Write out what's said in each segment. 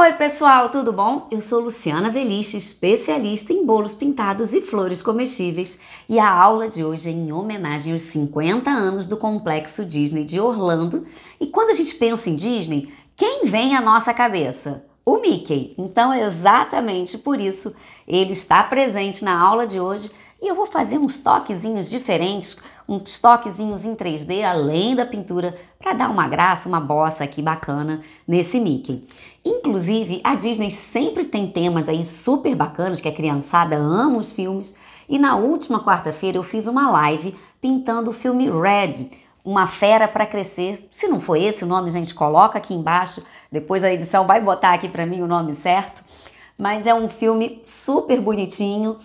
Oi, pessoal, tudo bom? Eu sou Luciana Veliche, especialista em bolos pintados e flores comestíveis, e a aula de hoje é em homenagem aos 50 anos do Complexo Disney de Orlando. E quando a gente pensa em Disney, quem vem à nossa cabeça? O Mickey. Então, é exatamente por isso ele está presente na aula de hoje e eu vou fazer uns toquezinhos diferentes, uns toquezinhos em 3D além da pintura para dar uma graça, uma bossa aqui bacana nesse Mickey. Inclusive, a Disney sempre tem temas aí super bacanas que a criançada ama os filmes. E na última quarta-feira eu fiz uma live pintando o filme Red, uma fera para crescer. Se não foi esse o nome, a gente, coloca aqui embaixo. Depois a edição vai botar aqui para mim o nome certo. Mas é um filme super bonitinho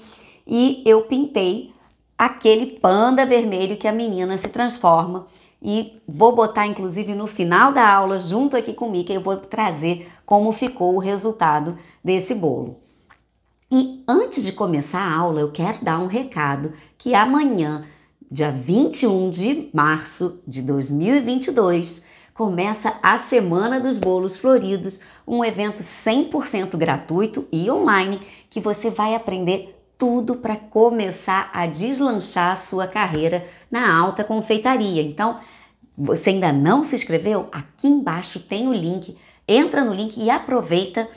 e eu pintei aquele panda vermelho que a menina se transforma. E vou botar, inclusive, no final da aula, junto aqui com o Mickey, eu vou trazer como ficou o resultado desse bolo. E antes de começar a aula, eu quero dar um recado que amanhã, dia 21 de março de 2022, começa a Semana dos Bolos Floridos, um evento 100% gratuito e online que você vai aprender tudo para começar a deslanchar a sua carreira na alta confeitaria. Então, você ainda não se inscreveu? Aqui embaixo tem o link. Entra no link e aproveita.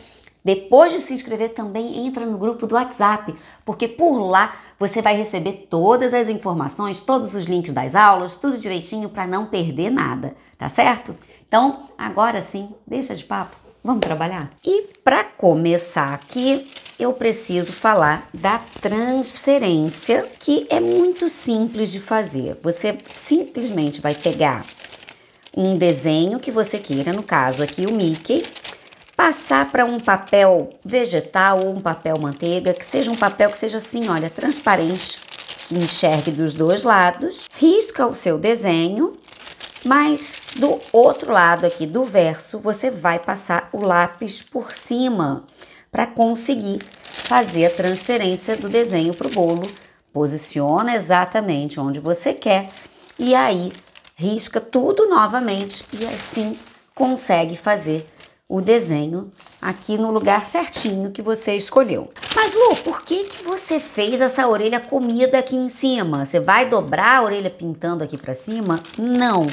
Depois de se inscrever, também entra no grupo do WhatsApp, porque por lá você vai receber todas as informações, todos os links das aulas, tudo direitinho para não perder nada, tá certo? Então, agora sim, deixa de papo, vamos trabalhar? E para começar aqui, eu preciso falar da transferência, que é muito simples de fazer. Você simplesmente vai pegar um desenho que você queira, no caso aqui o Mickey, passar para um papel vegetal ou um papel manteiga, que seja um papel que seja assim, olha, transparente, que enxergue dos dois lados, risca o seu desenho, mas do outro lado aqui do verso você vai passar o lápis por cima para conseguir fazer a transferência do desenho para o bolo. Posiciona exatamente onde você quer e aí risca tudo novamente e assim consegue fazer o desenho aqui no lugar certinho que você escolheu. Mas Lu, por que, que você fez essa orelha comida aqui em cima? Você vai dobrar a orelha pintando aqui para cima? Não.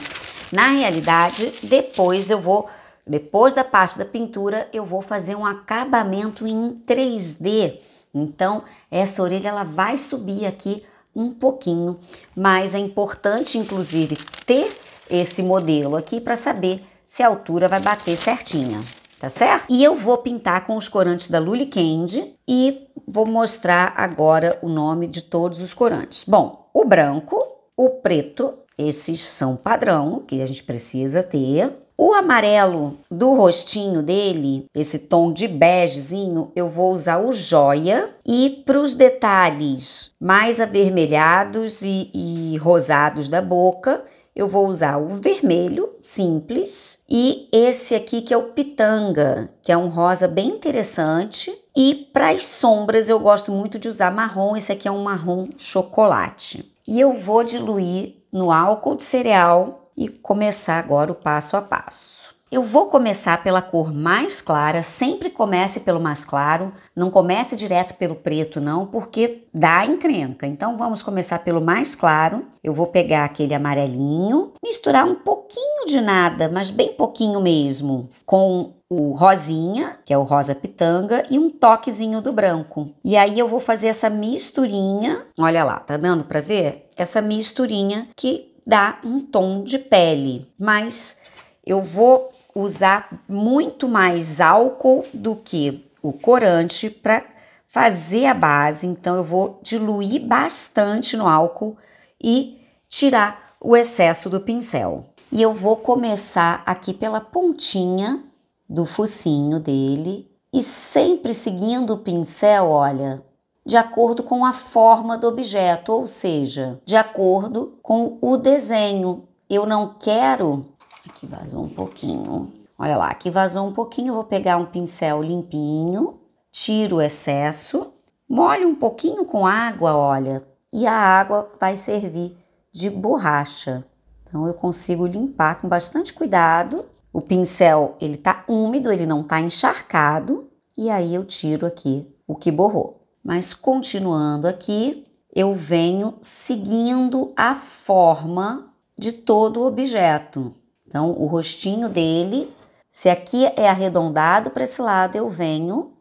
Na realidade, depois eu vou depois da parte da pintura, eu vou fazer um acabamento em 3D. Então, essa orelha ela vai subir aqui um pouquinho, mas é importante inclusive ter esse modelo aqui para saber se a altura vai bater certinha, tá certo? E eu vou pintar com os corantes da Lully Candy e vou mostrar agora o nome de todos os corantes. Bom, o branco, o preto, esses são padrão que a gente precisa ter. O amarelo do rostinho dele, esse tom de begezinho, eu vou usar o joia. E para os detalhes mais avermelhados e, e rosados da boca, eu vou usar o vermelho, simples, e esse aqui que é o pitanga, que é um rosa bem interessante. E para as sombras eu gosto muito de usar marrom, esse aqui é um marrom chocolate. E eu vou diluir no álcool de cereal e começar agora o passo a passo. Eu vou começar pela cor mais clara, sempre comece pelo mais claro, não comece direto pelo preto não, porque dá encrenca. Então vamos começar pelo mais claro. Eu vou pegar aquele amarelinho, misturar um pouquinho de nada, mas bem pouquinho mesmo, com o rosinha, que é o rosa pitanga, e um toquezinho do branco. E aí eu vou fazer essa misturinha, olha lá, tá dando para ver? Essa misturinha que dá um tom de pele, mas eu vou usar muito mais álcool do que o corante para fazer a base, então eu vou diluir bastante no álcool e tirar o excesso do pincel. E eu vou começar aqui pela pontinha do focinho dele e sempre seguindo o pincel, olha, de acordo com a forma do objeto, ou seja, de acordo com o desenho. Eu não quero. Aqui vazou um pouquinho. Olha lá, aqui vazou um pouquinho. Eu vou pegar um pincel limpinho, tiro o excesso, molho um pouquinho com água, olha, e a água vai servir de borracha. Então eu consigo limpar com bastante cuidado. O pincel ele tá úmido, ele não tá encharcado, e aí eu tiro aqui o que borrou. Mas continuando aqui, eu venho seguindo a forma de todo o objeto. Então, o rostinho dele, se aqui é arredondado para esse lado, eu venho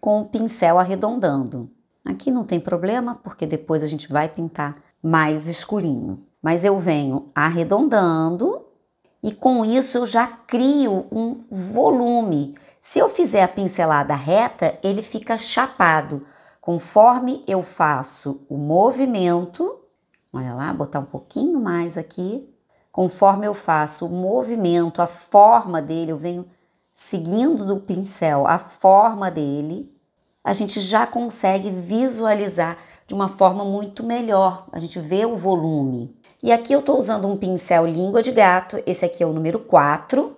com o pincel arredondando. Aqui não tem problema, porque depois a gente vai pintar mais escurinho. Mas eu venho arredondando e com isso eu já crio um volume. Se eu fizer a pincelada reta, ele fica chapado, Conforme eu faço o movimento, olha lá, botar um pouquinho mais aqui. Conforme eu faço o movimento, a forma dele, eu venho seguindo do pincel a forma dele, a gente já consegue visualizar de uma forma muito melhor. A gente vê o volume. E aqui eu estou usando um pincel língua de gato, esse aqui é o número 4,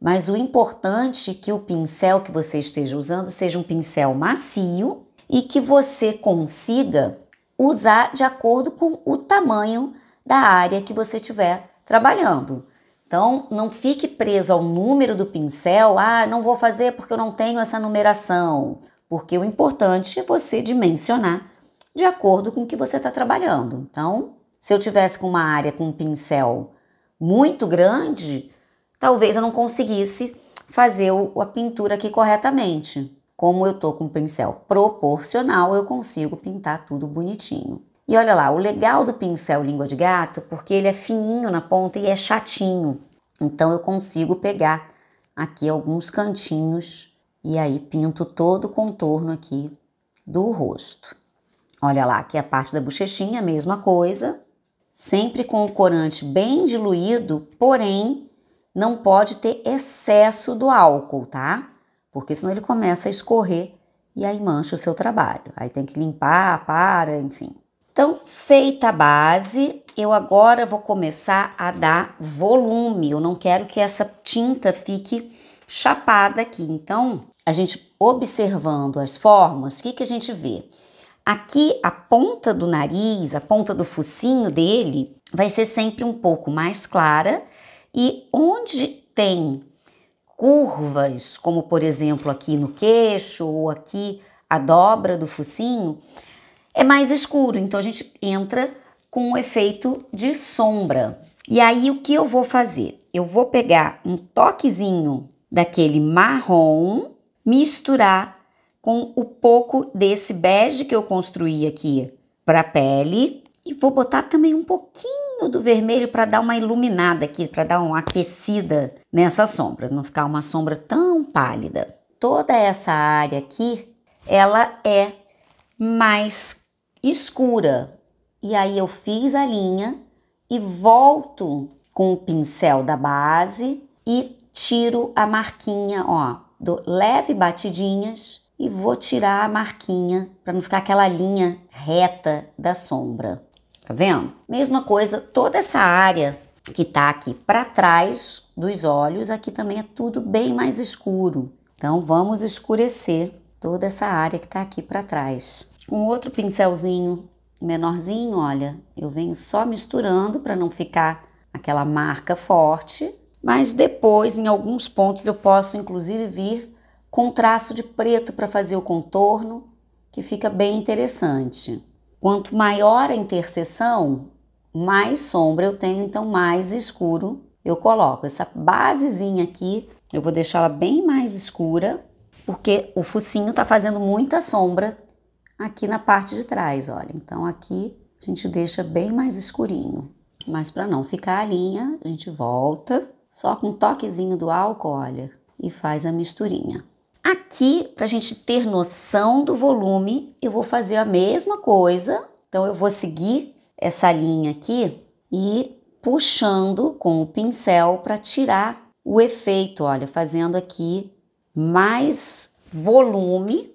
mas o importante é que o pincel que você esteja usando seja um pincel macio e que você consiga usar de acordo com o tamanho da área que você estiver trabalhando. Então, não fique preso ao número do pincel, ah, não vou fazer porque eu não tenho essa numeração, porque o importante é você dimensionar de acordo com o que você está trabalhando. Então, se eu tivesse com uma área com um pincel muito grande, talvez eu não conseguisse fazer a pintura aqui corretamente. Como eu estou com um pincel proporcional, eu consigo pintar tudo bonitinho. E olha lá, o legal do pincel língua de gato, porque ele é fininho na ponta e é chatinho. Então eu consigo pegar aqui alguns cantinhos e aí pinto todo o contorno aqui do rosto. Olha lá, aqui a parte da bochechinha, a mesma coisa. Sempre com o corante bem diluído, porém não pode ter excesso do álcool, tá? porque senão ele começa a escorrer e aí mancha o seu trabalho. Aí tem que limpar, para, enfim. Então, feita a base, eu agora vou começar a dar volume. Eu não quero que essa tinta fique chapada aqui. Então, a gente observando as formas, o que, que a gente vê? Aqui, a ponta do nariz, a ponta do focinho dele vai ser sempre um pouco mais clara e onde tem curvas, como por exemplo aqui no queixo ou aqui a dobra do focinho, é mais escuro. Então a gente entra com um efeito de sombra. E aí o que eu vou fazer? Eu vou pegar um toquezinho daquele marrom, misturar com o um pouco desse bege que eu construí aqui para a pele e vou botar também um pouquinho do vermelho para dar uma iluminada aqui, para dar uma aquecida nessa sombra, não ficar uma sombra tão pálida. Toda essa área aqui, ela é mais escura. E aí eu fiz a linha e volto com o pincel da base e tiro a marquinha, ó, do leve batidinhas e vou tirar a marquinha para não ficar aquela linha reta da sombra tá vendo? Mesma coisa, toda essa área que tá aqui para trás dos olhos, aqui também é tudo bem mais escuro. Então vamos escurecer toda essa área que tá aqui para trás. Com outro pincelzinho menorzinho, olha, eu venho só misturando para não ficar aquela marca forte, mas depois em alguns pontos eu posso inclusive vir com traço de preto para fazer o contorno, que fica bem interessante. Quanto maior a interseção, mais sombra eu tenho, então mais escuro eu coloco. Essa basezinha aqui, eu vou deixá-la bem mais escura, porque o focinho tá fazendo muita sombra aqui na parte de trás, olha. Então aqui a gente deixa bem mais escurinho. Mas para não ficar a linha, a gente volta só com um toquezinho do álcool, olha, e faz a misturinha. Aqui, para a gente ter noção do volume, eu vou fazer a mesma coisa. Então, eu vou seguir essa linha aqui e puxando com o pincel para tirar o efeito. Olha, fazendo aqui mais volume,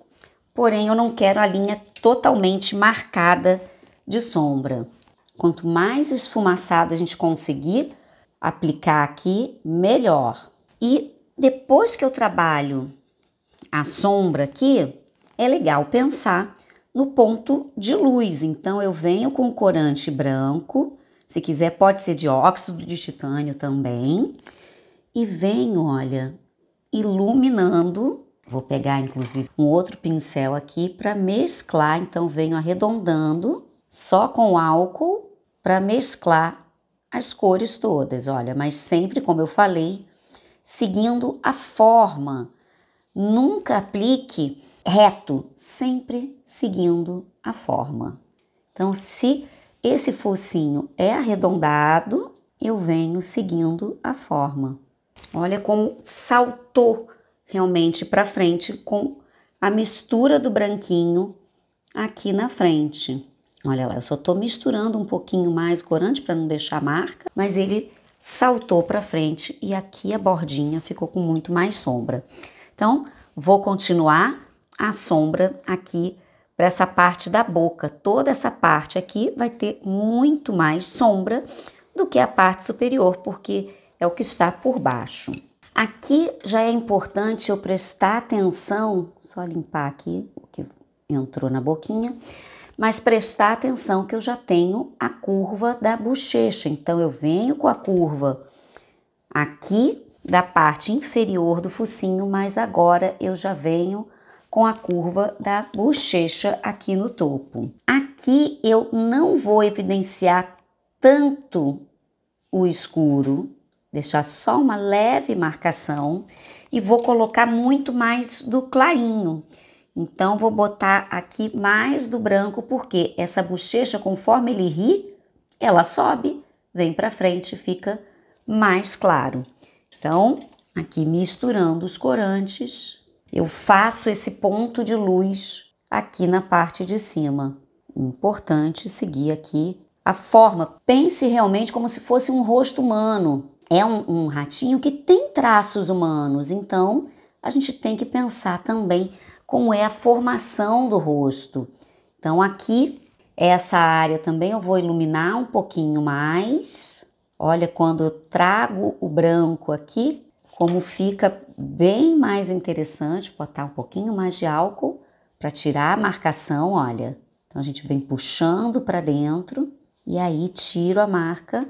porém eu não quero a linha totalmente marcada de sombra. Quanto mais esfumaçado a gente conseguir aplicar aqui, melhor. E depois que eu trabalho a sombra aqui, é legal pensar no ponto de luz. Então, eu venho com corante branco, se quiser, pode ser dióxido de titânio também. E venho, olha, iluminando. Vou pegar, inclusive, um outro pincel aqui para mesclar. Então, venho arredondando só com álcool para mesclar as cores todas. Olha, mas sempre, como eu falei, seguindo a forma Nunca aplique reto, sempre seguindo a forma. Então, se esse focinho é arredondado, eu venho seguindo a forma. Olha como saltou realmente para frente com a mistura do branquinho aqui na frente. Olha lá, eu só estou misturando um pouquinho mais corante para não deixar marca, mas ele saltou para frente e aqui a bordinha ficou com muito mais sombra. Então, vou continuar a sombra aqui para essa parte da boca. Toda essa parte aqui vai ter muito mais sombra do que a parte superior, porque é o que está por baixo. Aqui já é importante eu prestar atenção, só limpar aqui o que entrou na boquinha, mas prestar atenção que eu já tenho a curva da bochecha. Então eu venho com a curva aqui da parte inferior do focinho, mas agora eu já venho com a curva da bochecha aqui no topo. Aqui eu não vou evidenciar tanto o escuro, deixar só uma leve marcação e vou colocar muito mais do clarinho. Então, vou botar aqui mais do branco, porque essa bochecha, conforme ele ri, ela sobe, vem para frente, fica mais claro. Então, aqui misturando os corantes, eu faço esse ponto de luz aqui na parte de cima. Importante seguir aqui a forma. Pense realmente como se fosse um rosto humano. É um, um ratinho que tem traços humanos, então a gente tem que pensar também como é a formação do rosto. Então, aqui, essa área também eu vou iluminar um pouquinho mais Olha, quando eu trago o branco aqui, como fica bem mais interessante botar um pouquinho mais de álcool para tirar a marcação, olha. Então a gente vem puxando para dentro e aí tiro a marca,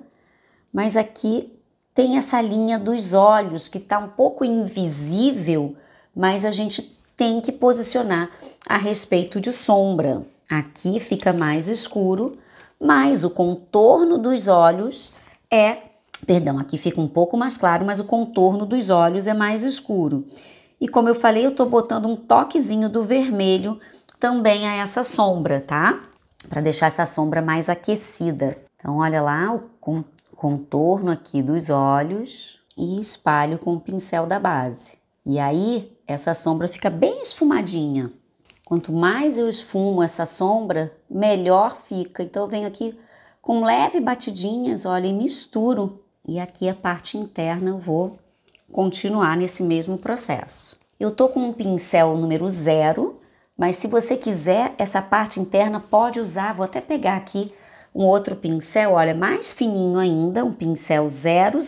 mas aqui tem essa linha dos olhos que está um pouco invisível, mas a gente tem que posicionar a respeito de sombra. Aqui fica mais escuro, mas o contorno dos olhos é, perdão, aqui fica um pouco mais claro, mas o contorno dos olhos é mais escuro. E como eu falei, eu tô botando um toquezinho do vermelho também a essa sombra, tá? Para deixar essa sombra mais aquecida. Então, olha lá o contorno aqui dos olhos e espalho com o pincel da base. E aí, essa sombra fica bem esfumadinha. Quanto mais eu esfumo essa sombra, melhor fica. Então, eu venho aqui com leve batidinhas, olha, e misturo. E aqui a parte interna eu vou continuar nesse mesmo processo. Eu tô com um pincel número zero, mas se você quiser, essa parte interna pode usar, vou até pegar aqui um outro pincel, olha, mais fininho ainda, um pincel 00,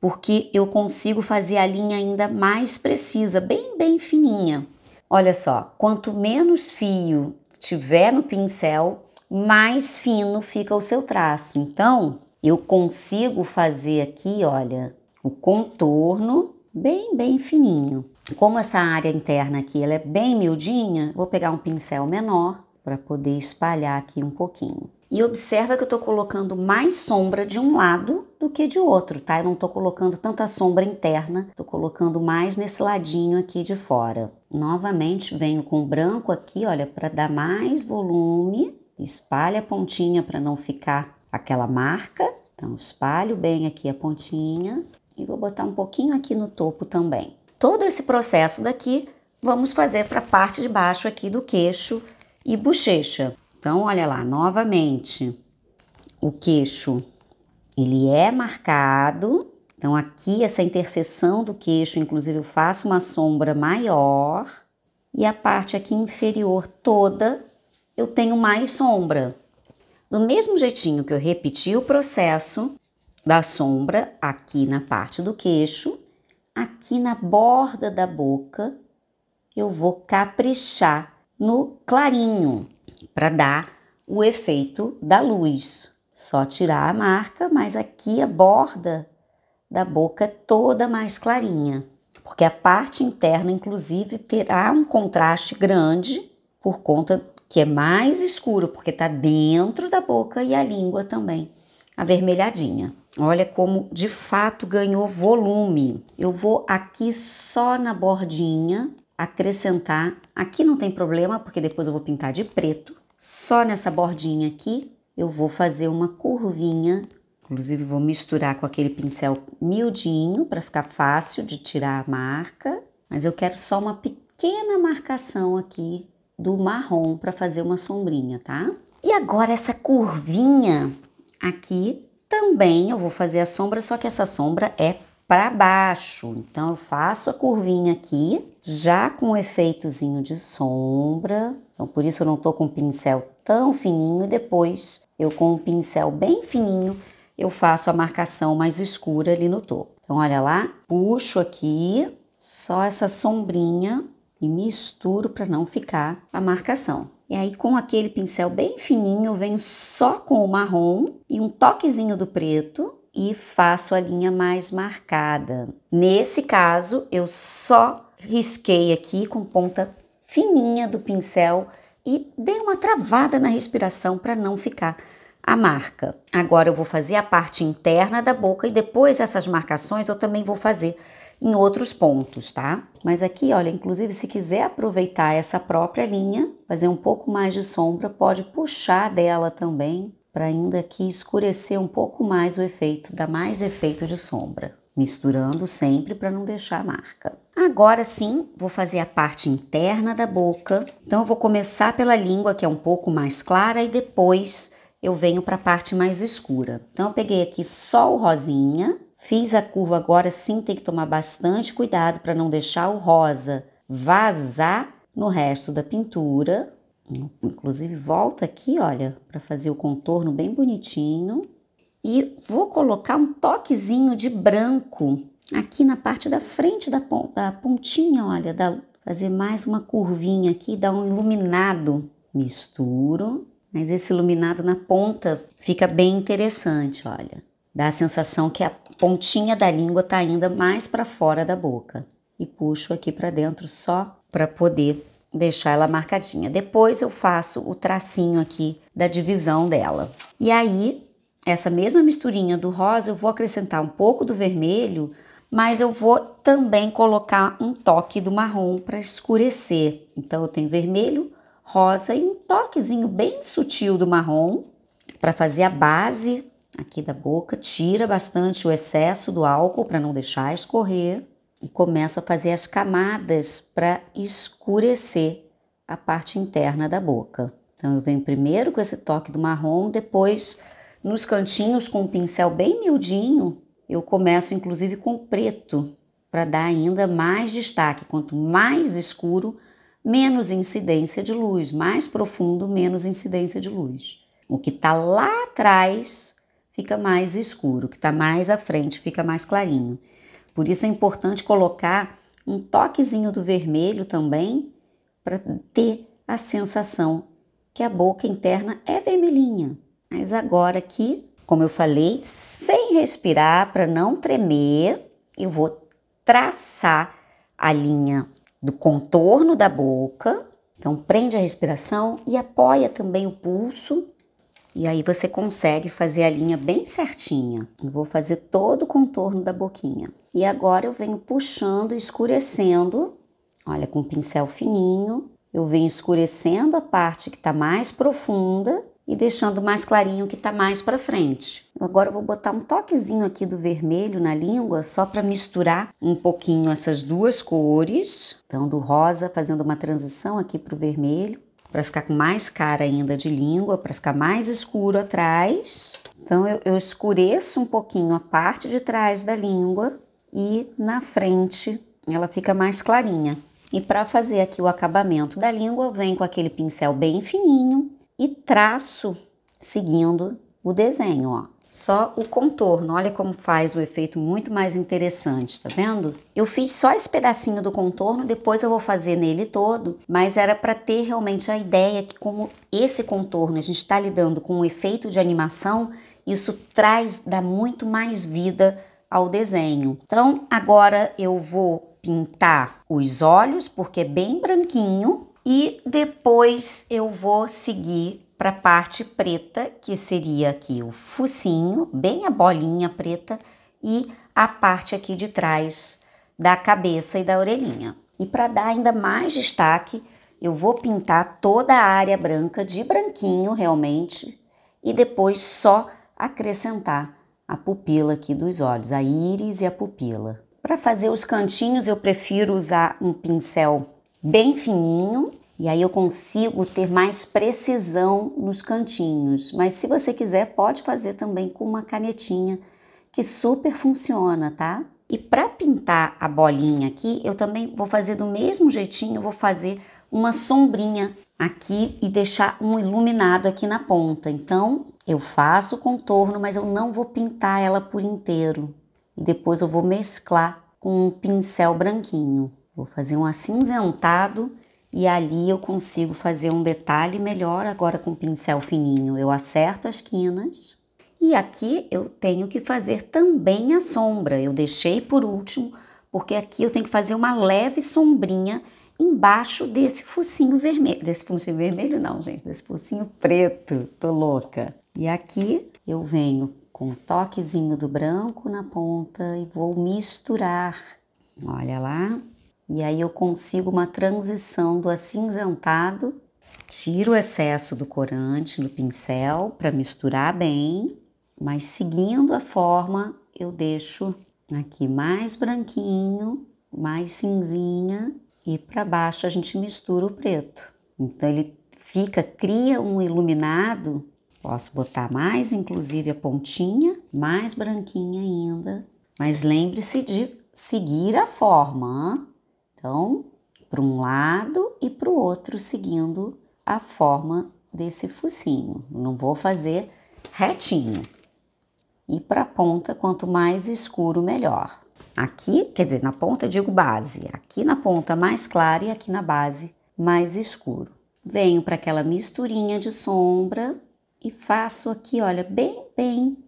porque eu consigo fazer a linha ainda mais precisa, bem, bem fininha. Olha só, quanto menos fio tiver no pincel, mais fino fica o seu traço. Então, eu consigo fazer aqui, olha, o contorno bem, bem fininho. Como essa área interna aqui ela é bem miudinha, vou pegar um pincel menor para poder espalhar aqui um pouquinho. E observa que eu estou colocando mais sombra de um lado do que de outro, tá? Eu não estou colocando tanta sombra interna, estou colocando mais nesse ladinho aqui de fora. Novamente venho com branco aqui, olha, para dar mais volume espalha a pontinha para não ficar aquela marca. Então, espalho bem aqui a pontinha e vou botar um pouquinho aqui no topo também. Todo esse processo daqui vamos fazer para a parte de baixo aqui do queixo e bochecha. Então, olha lá, novamente, o queixo, ele é marcado. Então, aqui, essa interseção do queixo, inclusive, eu faço uma sombra maior. E a parte aqui inferior toda eu tenho mais sombra. Do mesmo jeitinho que eu repeti o processo da sombra aqui na parte do queixo, aqui na borda da boca, eu vou caprichar no clarinho para dar o efeito da luz. Só tirar a marca, mas aqui a borda da boca é toda mais clarinha, porque a parte interna, inclusive, terá um contraste grande por conta que é mais escuro porque está dentro da boca e a língua também avermelhadinha. Olha como de fato ganhou volume. Eu vou aqui só na bordinha acrescentar. Aqui não tem problema porque depois eu vou pintar de preto. Só nessa bordinha aqui eu vou fazer uma curvinha. Inclusive vou misturar com aquele pincel miudinho para ficar fácil de tirar a marca. Mas eu quero só uma pequena marcação aqui do marrom para fazer uma sombrinha, tá? E agora essa curvinha aqui também eu vou fazer a sombra, só que essa sombra é para baixo. Então eu faço a curvinha aqui, já com um efeitozinho de sombra. Então por isso eu não tô com o pincel tão fininho e depois eu com o pincel bem fininho eu faço a marcação mais escura ali no topo. Então olha lá, puxo aqui, só essa sombrinha e misturo para não ficar a marcação. E aí com aquele pincel bem fininho, venho só com o marrom e um toquezinho do preto e faço a linha mais marcada. Nesse caso, eu só risquei aqui com ponta fininha do pincel e dei uma travada na respiração para não ficar a marca. Agora eu vou fazer a parte interna da boca e depois essas marcações eu também vou fazer em outros pontos, tá? Mas aqui, olha, inclusive se quiser aproveitar essa própria linha, fazer um pouco mais de sombra, pode puxar dela também para ainda aqui escurecer um pouco mais o efeito, dar mais efeito de sombra, misturando sempre para não deixar a marca. Agora sim, vou fazer a parte interna da boca. Então eu vou começar pela língua, que é um pouco mais clara, e depois eu venho para a parte mais escura. Então eu peguei aqui só o rosinha, Fiz a curva agora, sim, tem que tomar bastante cuidado para não deixar o rosa vazar no resto da pintura. Inclusive, volta aqui, olha, para fazer o contorno bem bonitinho. E vou colocar um toquezinho de branco aqui na parte da frente da, da pontinha, olha, da, fazer mais uma curvinha aqui, dar um iluminado. Misturo, mas esse iluminado na ponta fica bem interessante, olha. Dá a sensação que a pontinha da língua está ainda mais para fora da boca. E puxo aqui para dentro só para poder deixar ela marcadinha. Depois eu faço o tracinho aqui da divisão dela. E aí, essa mesma misturinha do rosa, eu vou acrescentar um pouco do vermelho, mas eu vou também colocar um toque do marrom para escurecer. Então eu tenho vermelho, rosa e um toquezinho bem sutil do marrom para fazer a base aqui da boca, tira bastante o excesso do álcool para não deixar escorrer e começo a fazer as camadas para escurecer a parte interna da boca. Então eu venho primeiro com esse toque do marrom, depois nos cantinhos com um pincel bem miudinho, eu começo inclusive com preto para dar ainda mais destaque. Quanto mais escuro, menos incidência de luz, mais profundo, menos incidência de luz. O que está lá atrás fica mais escuro, que está mais à frente fica mais clarinho. Por isso é importante colocar um toquezinho do vermelho também para ter a sensação que a boca interna é vermelhinha. Mas agora aqui, como eu falei, sem respirar para não tremer, eu vou traçar a linha do contorno da boca. Então prende a respiração e apoia também o pulso e aí você consegue fazer a linha bem certinha. Eu vou fazer todo o contorno da boquinha. E agora eu venho puxando, escurecendo. Olha, com um pincel fininho, eu venho escurecendo a parte que está mais profunda e deixando mais clarinho o que está mais para frente. Agora eu vou botar um toquezinho aqui do vermelho na língua, só para misturar um pouquinho essas duas cores. Então, do rosa, fazendo uma transição aqui para o vermelho para ficar com mais cara ainda de língua, para ficar mais escuro atrás. Então eu, eu escureço um pouquinho a parte de trás da língua e na frente ela fica mais clarinha. E para fazer aqui o acabamento da língua, eu venho com aquele pincel bem fininho e traço seguindo o desenho, ó só o contorno. Olha como faz o efeito muito mais interessante, tá vendo? Eu fiz só esse pedacinho do contorno, depois eu vou fazer nele todo, mas era para ter realmente a ideia que como esse contorno a gente está lidando com um efeito de animação, isso traz, dá muito mais vida ao desenho. Então, agora eu vou pintar os olhos, porque é bem branquinho, e depois eu vou seguir para a parte preta, que seria aqui o focinho, bem a bolinha preta, e a parte aqui de trás da cabeça e da orelhinha. E para dar ainda mais destaque, eu vou pintar toda a área branca de branquinho realmente e depois só acrescentar a pupila aqui dos olhos, a íris e a pupila. Para fazer os cantinhos, eu prefiro usar um pincel bem fininho e aí eu consigo ter mais precisão nos cantinhos. Mas se você quiser, pode fazer também com uma canetinha, que super funciona, tá? E para pintar a bolinha aqui, eu também vou fazer do mesmo jeitinho, vou fazer uma sombrinha aqui e deixar um iluminado aqui na ponta. Então, eu faço o contorno, mas eu não vou pintar ela por inteiro. E depois eu vou mesclar com um pincel branquinho. Vou fazer um acinzentado e ali eu consigo fazer um detalhe melhor agora com pincel fininho. Eu acerto as quinas e aqui eu tenho que fazer também a sombra. Eu deixei por último porque aqui eu tenho que fazer uma leve sombrinha embaixo desse focinho vermelho, desse focinho vermelho não, gente, desse focinho preto. Tô louca. E aqui eu venho com um toquezinho do branco na ponta e vou misturar. Olha lá, e aí eu consigo uma transição do acinzentado, tiro o excesso do corante no pincel para misturar bem, mas seguindo a forma, eu deixo aqui mais branquinho, mais cinzinha e para baixo a gente mistura o preto. Então ele fica, cria um iluminado. Posso botar mais, inclusive a pontinha, mais branquinha ainda. Mas lembre-se de seguir a forma. Hein? Então, para um lado e para o outro, seguindo a forma desse focinho. Não vou fazer retinho. E para a ponta, quanto mais escuro, melhor. Aqui, quer dizer, na ponta digo base. Aqui na ponta mais clara e aqui na base mais escuro. Venho para aquela misturinha de sombra e faço aqui, olha, bem, bem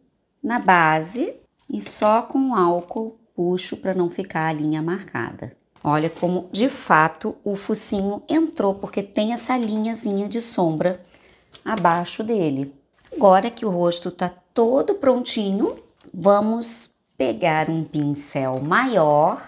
na base e só com álcool puxo para não ficar a linha marcada. Olha como de fato o focinho entrou, porque tem essa linhazinha de sombra abaixo dele. Agora que o rosto tá todo prontinho, vamos pegar um pincel maior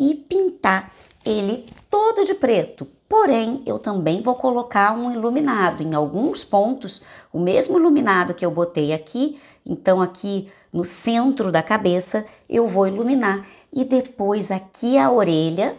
e pintar ele todo de preto. Porém, eu também vou colocar um iluminado. Em alguns pontos, o mesmo iluminado que eu botei aqui, então aqui no centro da cabeça, eu vou iluminar e depois aqui a orelha,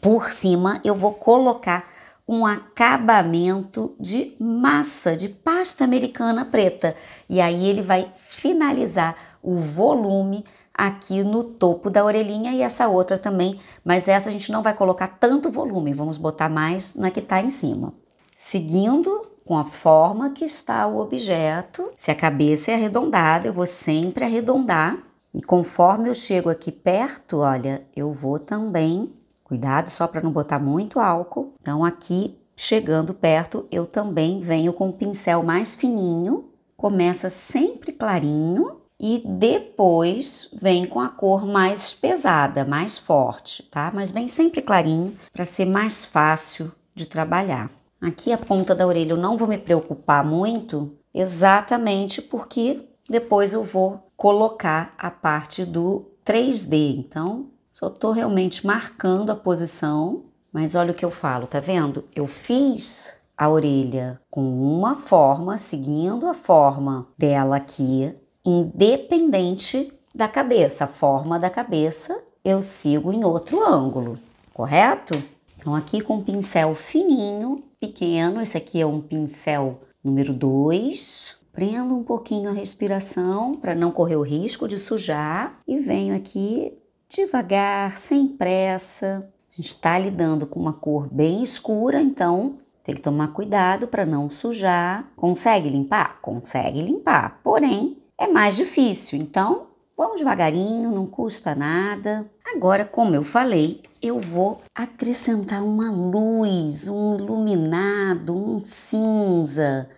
por cima, eu vou colocar um acabamento de massa, de pasta americana preta. E aí ele vai finalizar o volume aqui no topo da orelhinha e essa outra também, mas essa a gente não vai colocar tanto volume, vamos botar mais na que tá em cima. Seguindo, com a forma que está o objeto. Se a cabeça é arredondada, eu vou sempre arredondar. E conforme eu chego aqui perto, olha, eu vou também, cuidado só para não botar muito álcool. Então aqui, chegando perto, eu também venho com o um pincel mais fininho, começa sempre clarinho e depois vem com a cor mais pesada, mais forte, tá? Mas vem sempre clarinho para ser mais fácil de trabalhar aqui a ponta da orelha eu não vou me preocupar muito, exatamente porque depois eu vou colocar a parte do 3D. Então, só estou realmente marcando a posição, mas olha o que eu falo, tá vendo? Eu fiz a orelha com uma forma, seguindo a forma dela aqui, independente da cabeça, a forma da cabeça eu sigo em outro ângulo, correto? Então, aqui com o pincel fininho, pequeno, esse aqui é um pincel número 2. Prendo um pouquinho a respiração para não correr o risco de sujar e venho aqui devagar, sem pressa. A gente está lidando com uma cor bem escura, então tem que tomar cuidado para não sujar. Consegue limpar? Consegue limpar, porém é mais difícil, então vamos devagarinho, não custa nada. Agora, como eu falei, eu vou acrescentar uma luz, um iluminado, um cinza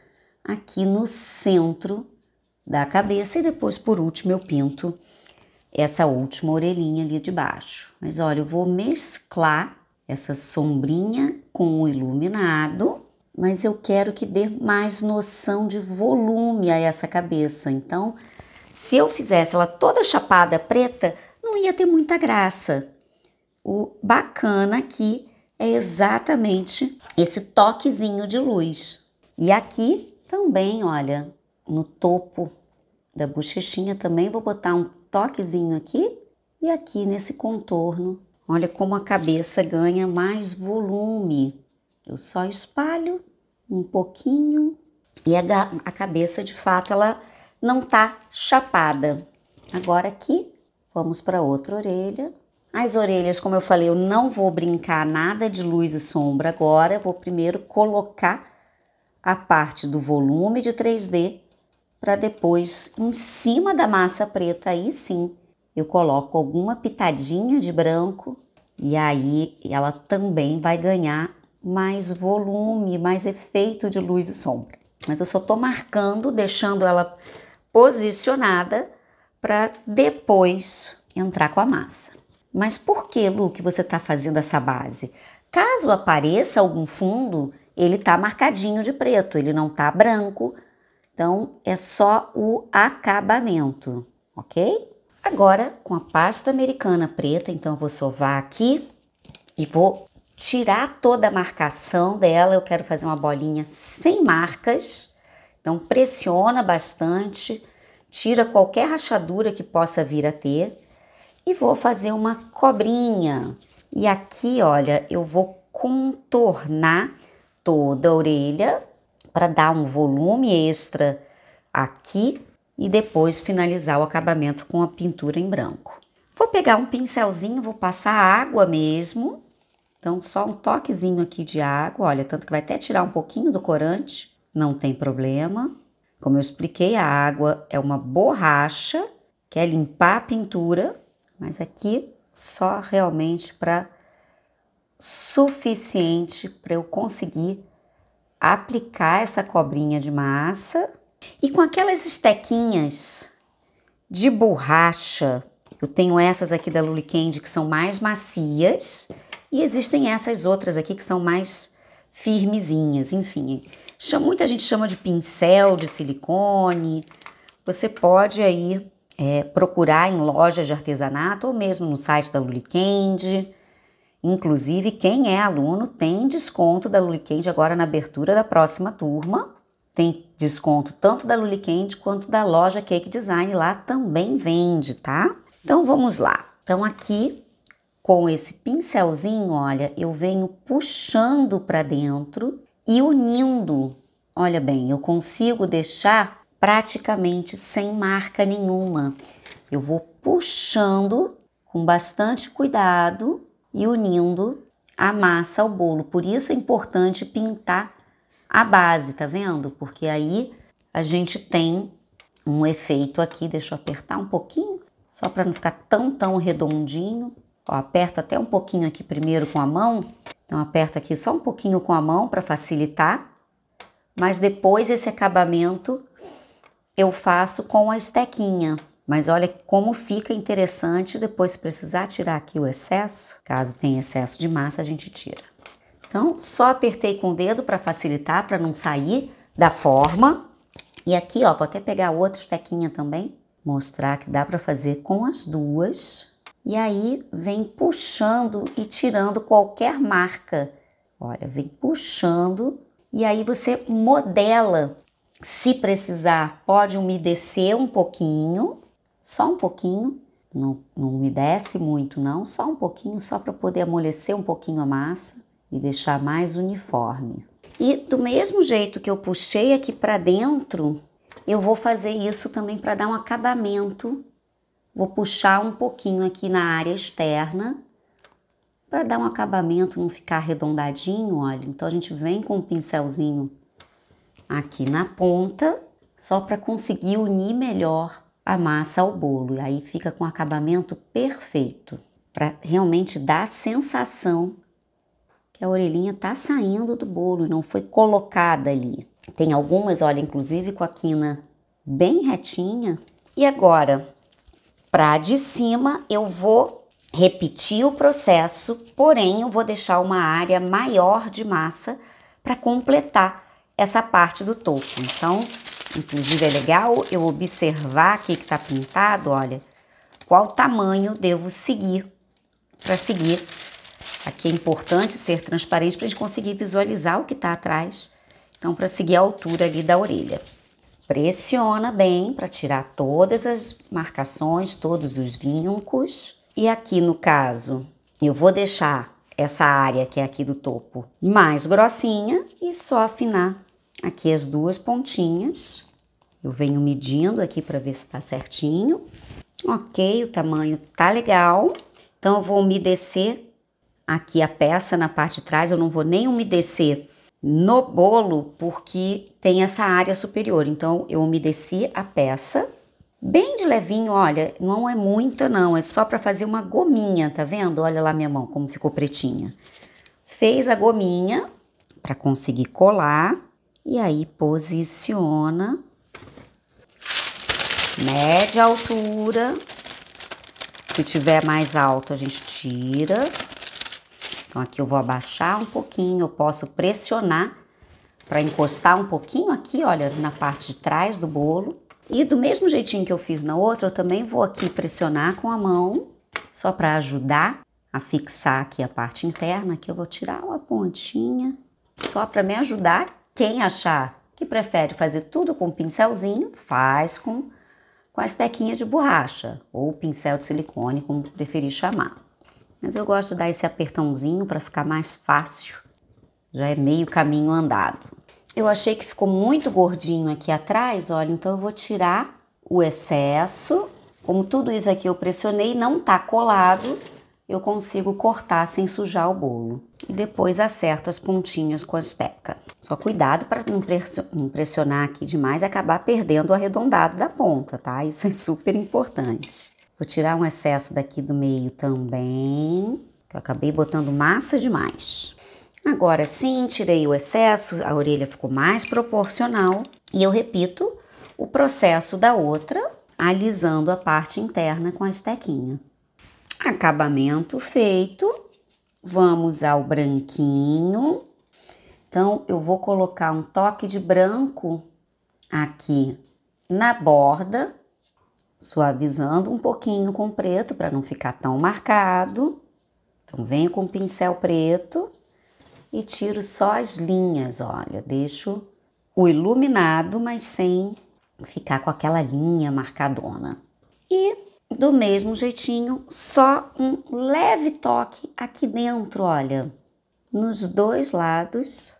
aqui no centro da cabeça e depois, por último, eu pinto essa última orelhinha ali de baixo. Mas olha, eu vou mesclar essa sombrinha com o iluminado, mas eu quero que dê mais noção de volume a essa cabeça. Então, se eu fizesse ela toda chapada preta, não ia ter muita graça. O bacana aqui é exatamente esse toquezinho de luz. E aqui também, olha, no topo da bochechinha também vou botar um toquezinho aqui e aqui nesse contorno. Olha como a cabeça ganha mais volume. Eu só espalho um pouquinho e a, a cabeça de fato ela não tá chapada. Agora aqui, vamos para outra orelha. As orelhas, como eu falei, eu não vou brincar nada de luz e sombra agora. Eu vou primeiro colocar a parte do volume de 3D para depois, em cima da massa preta, aí sim, eu coloco alguma pitadinha de branco e aí ela também vai ganhar mais volume, mais efeito de luz e sombra. Mas eu só estou marcando, deixando ela posicionada para depois entrar com a massa. Mas por que, Lu, que você está fazendo essa base? Caso apareça algum fundo, ele está marcadinho de preto, ele não está branco. Então, é só o acabamento, ok? Agora, com a pasta americana preta, então eu vou sovar aqui e vou tirar toda a marcação dela. Eu quero fazer uma bolinha sem marcas. Então, pressiona bastante, tira qualquer rachadura que possa vir a ter e vou fazer uma cobrinha. E aqui, olha, eu vou contornar toda a orelha para dar um volume extra aqui e depois finalizar o acabamento com a pintura em branco. Vou pegar um pincelzinho, vou passar água mesmo. Então, só um toquezinho aqui de água, olha, tanto que vai até tirar um pouquinho do corante, não tem problema. Como eu expliquei, a água é uma borracha, quer limpar a pintura mas aqui só realmente para suficiente para eu conseguir aplicar essa cobrinha de massa e com aquelas estequinhas de borracha. Eu tenho essas aqui da Lully Candy que são mais macias e existem essas outras aqui que são mais firmezinhas, enfim. Muita gente chama de pincel de silicone. Você pode aí é, procurar em lojas de artesanato ou mesmo no site da Luliquende. Inclusive, quem é aluno tem desconto da Luliquende agora na abertura da próxima turma. Tem desconto tanto da Luliquende quanto da loja Cake Design, lá também vende, tá? Então vamos lá. Então aqui com esse pincelzinho, olha, eu venho puxando para dentro e unindo. Olha bem, eu consigo deixar praticamente sem marca nenhuma. Eu vou puxando com bastante cuidado e unindo a massa ao bolo. Por isso é importante pintar a base, tá vendo? Porque aí a gente tem um efeito aqui. Deixa eu apertar um pouquinho, só para não ficar tão, tão redondinho. Ó, aperto até um pouquinho aqui primeiro com a mão. Então, aperto aqui só um pouquinho com a mão para facilitar. Mas depois esse acabamento eu faço com a estequinha. Mas olha como fica interessante depois, se precisar tirar aqui o excesso, caso tenha excesso de massa, a gente tira. Então, só apertei com o dedo para facilitar, para não sair da forma. E aqui, ó, vou até pegar outra estequinha também, mostrar que dá para fazer com as duas. E aí vem puxando e tirando qualquer marca. Olha, vem puxando e aí você modela se precisar, pode umedecer um pouquinho, só um pouquinho, não, não umedece muito, não, só um pouquinho, só para poder amolecer um pouquinho a massa e deixar mais uniforme. E do mesmo jeito que eu puxei aqui para dentro, eu vou fazer isso também para dar um acabamento. Vou puxar um pouquinho aqui na área externa para dar um acabamento, não ficar arredondadinho, olha. Então a gente vem com um pincelzinho aqui na ponta, só para conseguir unir melhor a massa ao bolo. E aí fica com acabamento perfeito, para realmente dar a sensação que a orelhinha está saindo do bolo e não foi colocada ali. Tem algumas, olha, inclusive com a quina bem retinha. E agora, para de cima, eu vou repetir o processo, porém eu vou deixar uma área maior de massa para completar essa parte do topo. Então, inclusive é legal eu observar aqui que tá pintado, olha, qual tamanho devo seguir para seguir. Aqui é importante ser transparente para a gente conseguir visualizar o que tá atrás. Então, para seguir a altura ali da orelha. Pressiona bem para tirar todas as marcações, todos os vincos. E aqui, no caso, eu vou deixar essa área que é aqui do topo mais grossinha e só afinar aqui as duas pontinhas. Eu venho medindo aqui para ver se está certinho. Ok, o tamanho tá legal. Então, eu vou umedecer aqui a peça na parte de trás. Eu não vou nem umedecer no bolo, porque tem essa área superior. Então, eu umedeci a peça bem de levinho, olha, não é muita não, é só para fazer uma gominha, tá vendo? Olha lá minha mão como ficou pretinha. Fez a gominha para conseguir colar. E aí posiciona, mede a altura. Se tiver mais alto, a gente tira. Então aqui eu vou abaixar um pouquinho, eu posso pressionar para encostar um pouquinho aqui, olha, na parte de trás do bolo. E do mesmo jeitinho que eu fiz na outra, eu também vou aqui pressionar com a mão, só para ajudar a fixar aqui a parte interna, Aqui eu vou tirar uma pontinha, só para me ajudar quem achar que prefere fazer tudo com pincelzinho, faz com, com as tequinhas de borracha ou pincel de silicone, como preferir chamar. Mas eu gosto de dar esse apertãozinho para ficar mais fácil. Já é meio caminho andado. Eu achei que ficou muito gordinho aqui atrás, olha, então eu vou tirar o excesso. Como tudo isso aqui eu pressionei, não tá colado, eu consigo cortar sem sujar o bolo. E depois acerto as pontinhas com a esteca. Só cuidado para não pressionar aqui demais e acabar perdendo o arredondado da ponta, tá? Isso é super importante. Vou tirar um excesso daqui do meio também, que eu acabei botando massa demais. Agora sim, tirei o excesso, a orelha ficou mais proporcional e eu repito o processo da outra, alisando a parte interna com a estequinha. Acabamento feito, vamos ao branquinho. Então, eu vou colocar um toque de branco aqui na borda, suavizando um pouquinho com preto para não ficar tão marcado. Então, venho com o pincel preto e tiro só as linhas, olha, deixo o iluminado, mas sem ficar com aquela linha marcadona. E do mesmo jeitinho, só um leve toque aqui dentro, olha, nos dois lados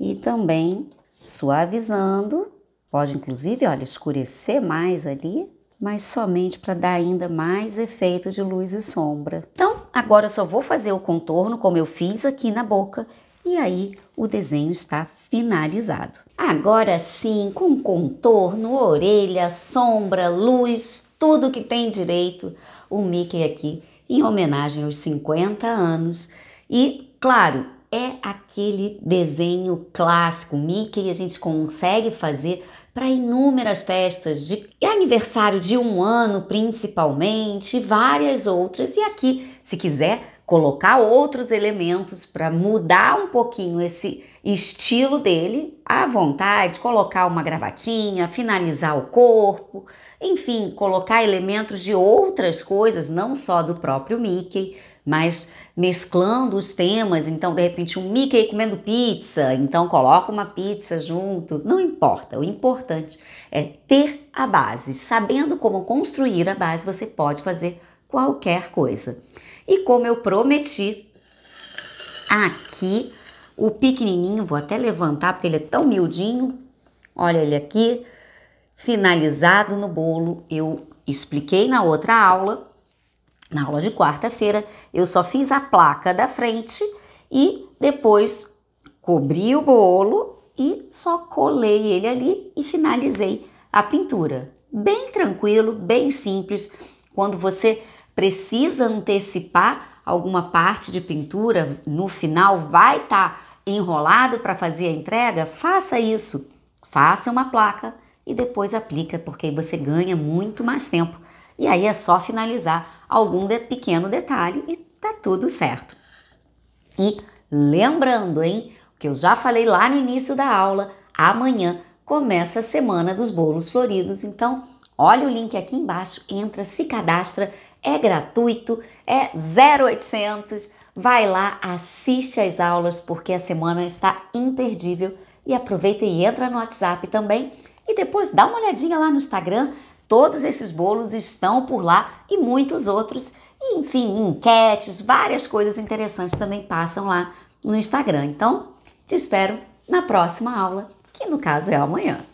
e também suavizando. Pode inclusive, olha, escurecer mais ali, mas somente para dar ainda mais efeito de luz e sombra. Então, agora eu só vou fazer o contorno como eu fiz aqui na boca e aí o desenho está finalizado. Agora sim, com contorno, orelha, sombra, luz, tudo que tem direito, o Mickey aqui em homenagem aos 50 anos. E, claro, é aquele desenho clássico Mickey a gente consegue fazer para inúmeras festas de aniversário de um ano principalmente, várias outras. E aqui, se quiser, colocar outros elementos para mudar um pouquinho esse estilo dele à vontade, colocar uma gravatinha, finalizar o corpo, enfim, colocar elementos de outras coisas, não só do próprio Mickey, mas mesclando os temas, então de repente um Mickey comendo pizza, então coloca uma pizza junto, não importa. O importante é ter a base, sabendo como construir a base, você pode fazer qualquer coisa. E como eu prometi, aqui o pequenininho, vou até levantar porque ele é tão miudinho. Olha ele aqui, finalizado no bolo. Eu expliquei na outra aula, na aula de quarta-feira, eu só fiz a placa da frente e depois cobri o bolo e só colei ele ali e finalizei a pintura. Bem tranquilo, bem simples. Quando você precisa antecipar alguma parte de pintura, no final vai estar tá enrolado para fazer a entrega, faça isso. Faça uma placa e depois aplica, porque aí você ganha muito mais tempo. E aí é só finalizar algum de pequeno detalhe e tá tudo certo. E lembrando, hein, que eu já falei lá no início da aula, amanhã começa a semana dos bolos floridos, então olha o link aqui embaixo, entra, se cadastra é gratuito, é 0800. Vai lá, assiste as aulas porque a semana está imperdível e aproveita e entra no WhatsApp também e depois dá uma olhadinha lá no Instagram. Todos esses bolos estão por lá e muitos outros. E, enfim, enquetes, várias coisas interessantes também passam lá no Instagram. Então, te espero na próxima aula, que no caso é amanhã.